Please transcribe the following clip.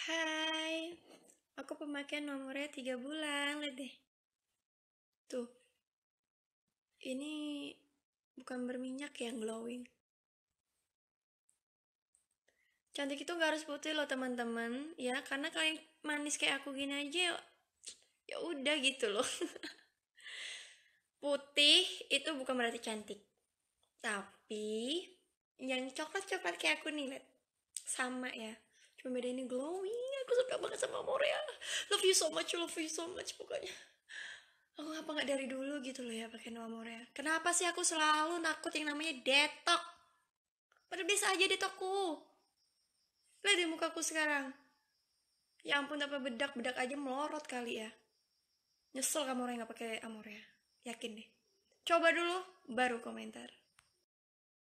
Hai, aku pemakaian nomornya 3 bulan, lihat deh. Tuh, ini bukan berminyak yang glowing. Cantik itu gak harus putih loh teman-teman, ya karena kalian manis kayak aku gini aja ya, ya udah gitu loh. putih itu bukan berarti cantik, tapi yang coklat-coklat kayak aku nih, lihat sama ya cuma ini glowing, aku suka banget sama Morea love you so much love you so much pokoknya aku ngapa nggak dari dulu gitu loh ya pakai nama Morea kenapa sih aku selalu nakut yang namanya detok pada bisa aja detokku lihat di mukaku sekarang ya ampun apa bedak bedak aja melorot kali ya nyesel kamu orang nggak pakai ya yakin deh coba dulu baru komentar